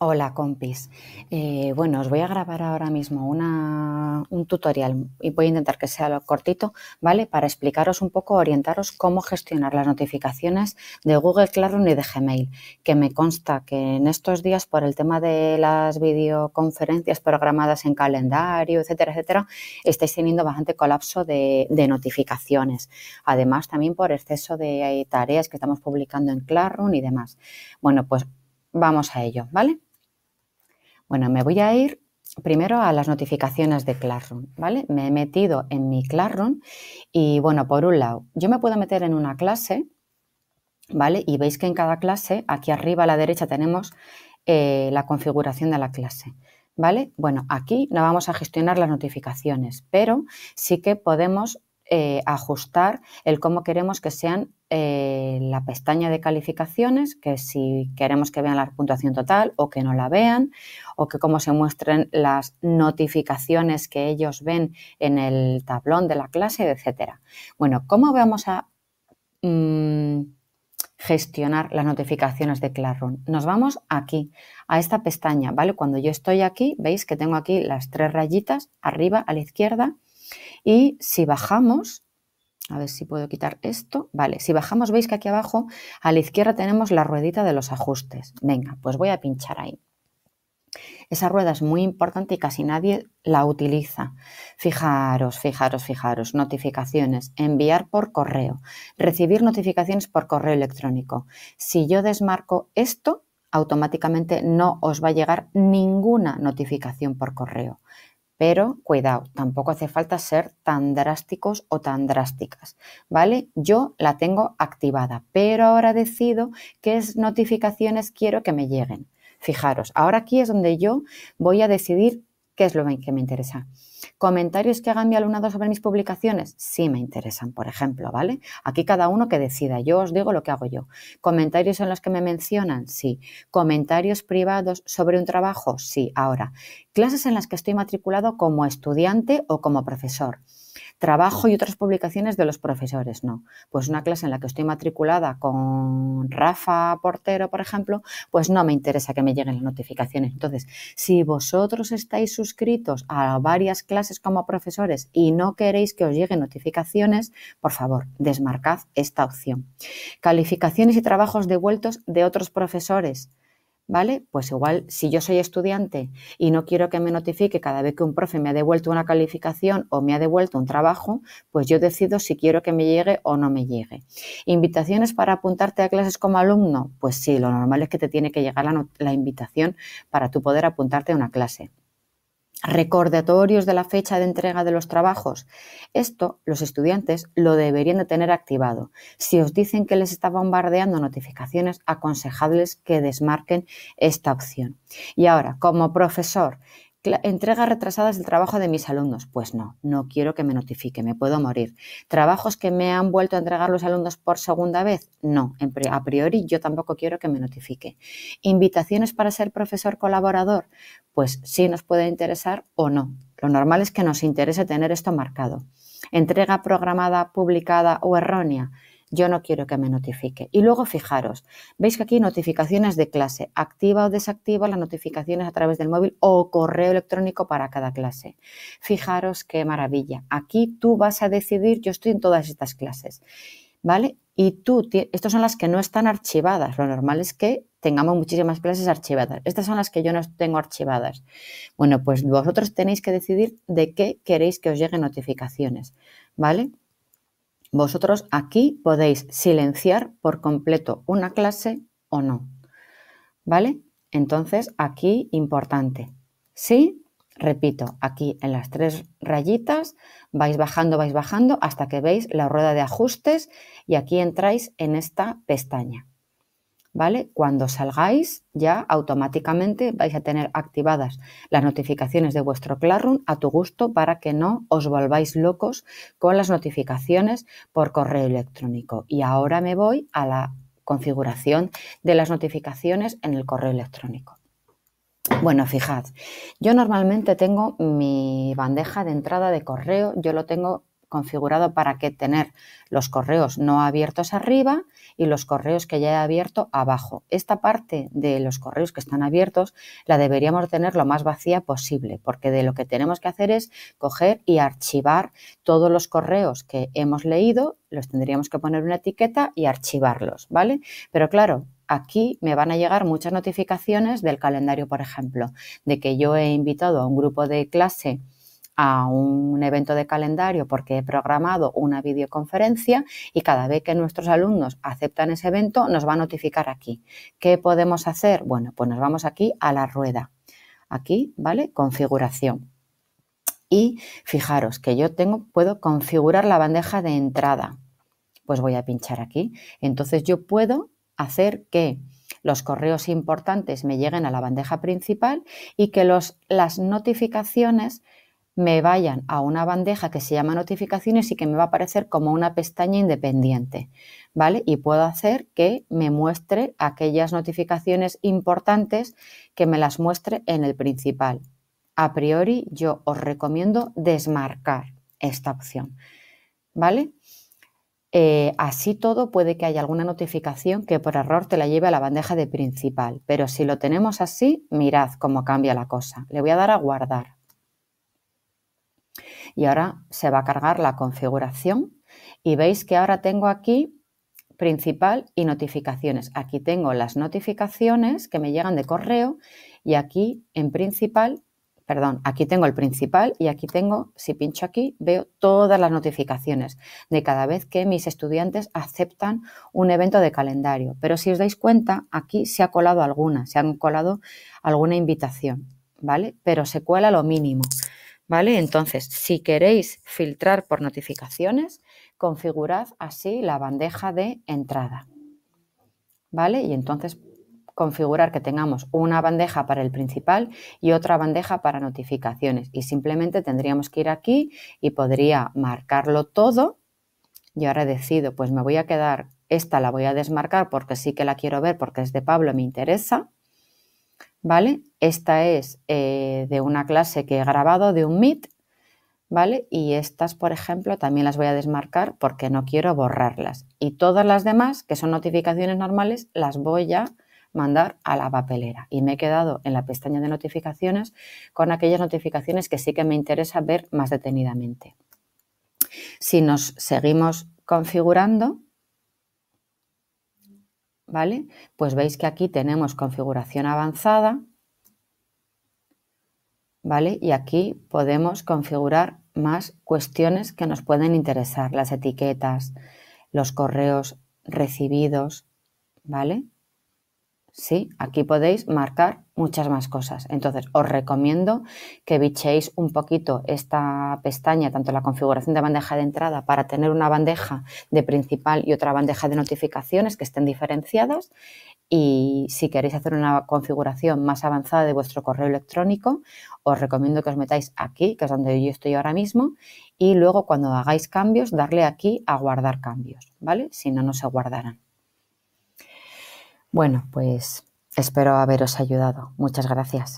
Hola compis. Eh, bueno, os voy a grabar ahora mismo un tutorial y voy a intentar que sea lo cortito, ¿vale? Para explicaros un poco, orientaros cómo gestionar las notificaciones de Google Classroom y de Gmail, que me consta que en estos días por el tema de las videoconferencias programadas en calendario, etcétera, etcétera, estáis teniendo bastante colapso de, de notificaciones. Además, también por exceso de eh, tareas que estamos publicando en Classroom y demás. Bueno, pues... Vamos a ello, ¿vale? Bueno, me voy a ir primero a las notificaciones de Classroom, ¿vale? Me he metido en mi Classroom y, bueno, por un lado, yo me puedo meter en una clase, ¿vale? Y veis que en cada clase, aquí arriba a la derecha tenemos eh, la configuración de la clase. ¿Vale? Bueno, aquí no vamos a gestionar las notificaciones, pero sí que podemos eh, ajustar el cómo queremos que sean eh, la pestaña de calificaciones, que si queremos que vean la puntuación total o que no la vean, o que cómo se muestren las notificaciones que ellos ven en el tablón de la clase, etcétera. Bueno, ¿cómo vamos a mm, gestionar las notificaciones de Classroom? Nos vamos aquí, a esta pestaña, ¿vale? Cuando yo estoy aquí, veis que tengo aquí las tres rayitas arriba a la izquierda y si bajamos a ver si puedo quitar esto. Vale, si bajamos veis que aquí abajo a la izquierda tenemos la ruedita de los ajustes. Venga, pues voy a pinchar ahí. Esa rueda es muy importante y casi nadie la utiliza. Fijaros, fijaros, fijaros. Notificaciones, enviar por correo, recibir notificaciones por correo electrónico. Si yo desmarco esto, automáticamente no os va a llegar ninguna notificación por correo. Pero cuidado, tampoco hace falta ser tan drásticos o tan drásticas, ¿vale? Yo la tengo activada, pero ahora decido qué notificaciones quiero que me lleguen. Fijaros, ahora aquí es donde yo voy a decidir ¿Qué es lo que me interesa? ¿Comentarios que haga mi alumnado sobre mis publicaciones? Sí me interesan, por ejemplo, ¿vale? Aquí cada uno que decida, yo os digo lo que hago yo. ¿Comentarios en los que me mencionan? Sí. ¿Comentarios privados sobre un trabajo? Sí. Ahora, clases en las que estoy matriculado como estudiante o como profesor trabajo y otras publicaciones de los profesores, no. Pues una clase en la que estoy matriculada con Rafa Portero, por ejemplo, pues no me interesa que me lleguen las notificaciones. Entonces, si vosotros estáis suscritos a varias clases como profesores y no queréis que os lleguen notificaciones, por favor, desmarcad esta opción. Calificaciones y trabajos devueltos de otros profesores. ¿vale? Pues igual, si yo soy estudiante y no quiero que me notifique cada vez que un profe me ha devuelto una calificación o me ha devuelto un trabajo, pues yo decido si quiero que me llegue o no me llegue. ¿Invitaciones para apuntarte a clases como alumno? Pues sí, lo normal es que te tiene que llegar la, invitación para tú poder apuntarte a una clase recordatorios de la fecha de entrega de los trabajos. Esto los estudiantes lo deberían de tener activado. Si os dicen que les está bombardeando notificaciones, aconsejadles que desmarquen esta opción. Y ahora, como profesor, ¿Entrega retrasadas del trabajo de mis alumnos. Pues no, no quiero que me notifique, me puedo morir. Trabajos que me han vuelto a entregar los alumnos por segunda vez, no, a priori yo tampoco quiero que me notifique. Invitaciones para ser profesor colaborador, pues sí nos puede interesar o no. Lo normal es que nos interese tener esto marcado. Entrega programada, publicada o errónea, yo no quiero que me notifique. Y luego fijaros, veis que aquí notificaciones de clase, activa o desactiva las notificaciones a través del móvil o correo electrónico para cada clase. Fijaros qué maravilla. Aquí tú vas a decidir, yo estoy en todas estas clases, ¿vale? Y tú, estas son las que no están archivadas. Lo normal es que tengamos muchísimas clases archivadas. Estas son las que yo no tengo archivadas. Bueno, pues vosotros tenéis que decidir de qué queréis que os lleguen notificaciones, ¿vale? Vosotros aquí podéis silenciar por completo una clase o no. ¿Vale? Entonces, aquí importante. Sí, repito, aquí en las tres rayitas vais bajando, vais bajando hasta que veis la rueda de ajustes y aquí entráis en esta pestaña. ¿vale? Cuando salgáis ya automáticamente vais a tener activadas las notificaciones de vuestro Classroom a tu gusto para que no os volváis locos con las notificaciones por correo electrónico. Y ahora me voy a la configuración de las notificaciones en el correo electrónico. Bueno, fijad, yo normalmente tengo mi bandeja de entrada de correo, yo lo tengo configurado para que tener los correos no abiertos arriba y los correos que ya he abierto abajo. Esta parte de los correos que están abiertos la deberíamos tener lo más vacía posible, porque de lo que tenemos que hacer es coger y archivar todos los correos que hemos leído, los tendríamos que poner una etiqueta y archivarlos, ¿vale? Pero claro, aquí me van a llegar muchas notificaciones del calendario, por ejemplo, de que yo he invitado a un grupo de clase a un evento de calendario porque he programado una videoconferencia y cada vez que nuestros alumnos aceptan ese evento nos va a notificar aquí. ¿Qué podemos hacer? Bueno, pues nos vamos aquí a la rueda. Aquí, ¿vale? Configuración. Y fijaros que yo tengo, puedo configurar la bandeja de entrada. Pues voy a pinchar aquí. Entonces yo puedo hacer que los correos importantes me lleguen a la bandeja principal y que los, las notificaciones me vayan a una bandeja que se llama notificaciones y que me va a aparecer como una pestaña independiente, ¿vale? Y puedo hacer que me muestre aquellas notificaciones importantes que me las muestre en el principal. A priori yo os recomiendo desmarcar esta opción, ¿vale? Eh, así todo puede que haya alguna notificación que por error te la lleve a la bandeja de principal, pero si lo tenemos así, mirad cómo cambia la cosa. Le voy a dar a guardar y ahora se va a cargar la configuración y veis que ahora tengo aquí principal y notificaciones. Aquí tengo las notificaciones que me llegan de correo y aquí en principal, perdón, aquí tengo el principal y aquí tengo, si pincho aquí, veo todas las notificaciones de cada vez que mis estudiantes aceptan un evento de calendario. Pero si os dais cuenta, aquí se ha colado alguna, se han colado alguna invitación, ¿vale? Pero se cuela lo mínimo. ¿Vale? Entonces, si queréis filtrar por notificaciones, configurad así la bandeja de entrada. ¿Vale? Y entonces configurar que tengamos una bandeja para el principal y otra bandeja para notificaciones. Y simplemente tendríamos que ir aquí y podría marcarlo todo. Yo ahora decido, pues me voy a quedar, esta la voy a desmarcar porque sí que la quiero ver, porque es de Pablo, me interesa. ¿vale? Esta es eh, de una clase que he grabado de un Meet, ¿vale? Y estas, por ejemplo, también las voy a desmarcar porque no quiero borrarlas. Y todas las demás, que son notificaciones normales, las voy a mandar a la papelera. Y me he quedado en la pestaña de notificaciones con aquellas notificaciones que sí que me interesa ver más detenidamente. Si nos seguimos configurando, ¿vale? Pues veis que aquí tenemos configuración avanzada, ¿vale? Y aquí podemos configurar más cuestiones que nos pueden interesar, las etiquetas, los correos recibidos, ¿vale? ¿sí? Aquí podéis marcar muchas más cosas. Entonces, os recomiendo que bichéis un poquito esta pestaña, tanto la configuración de bandeja de entrada para tener una bandeja de principal y otra bandeja de notificaciones que estén diferenciadas. Y si queréis hacer una configuración más avanzada de vuestro correo electrónico, os recomiendo que os metáis aquí, que es donde yo estoy ahora mismo, y luego cuando hagáis cambios, darle aquí a guardar cambios, ¿vale? Si no, no se guardarán. Bueno, pues espero haberos ayudado. Muchas gracias.